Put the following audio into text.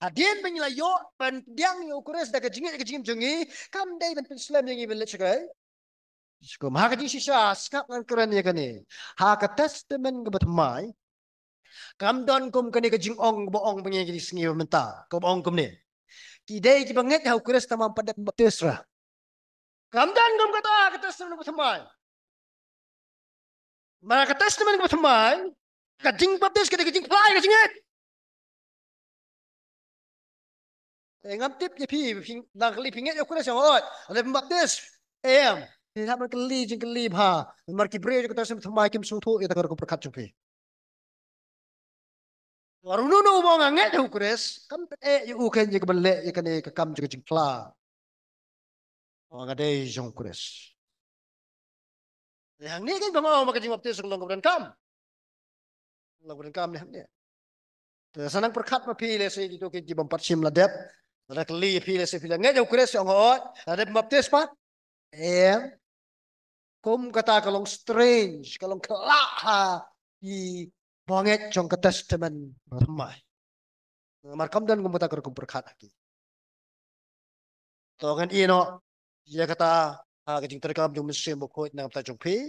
Adin bin yo pen diang yo kuras da kajing da kajing jungi kam dai ben pislam yang ibn lecha gai. Sko ma ha ka jisi sa skap ngan kuran ya kani. Ha ka testament ga bat mai. Kam don kum kani kajing ong boong ong bengi ngi sngi menta. Ko bo kum ni. Ki dai ki banget ha kuras ta mam padat batisra. Kam don kum ka ta ka ha testament ga bat mai. Ma ka testament ga bat mai. Kajing baptis kada kajing lai kajing e ngam tip ye phi phi nang li phi nge yo kuna sang oi ale mbap des em ni ha mar ka li jing ka li ha mar ki bre ko ta sem thma kim sung tho eta kar ko prakhat chu phi waru no no ba nge thu kres kam e yu u ken ye ka le ye ka ne ka kam chu jing kla nga de jong kres Yang ni kan bangau maka jing baptis long kabran kam. Long kabran kam ni hang ni. Sanang perkat ma pile se itu ke jibam patsim la dep Ada keli pi le sifila ngai jau kres ong hot. Ada baptis pa. Em. Kum kata kalong strange, kalong kelak ha di bonget jong ke testament ramai. Markam dan kum tak kor kum berkat aki. Tongan ino dia kata ha kejing terkam jong mesin bokoi nang ta jong pi.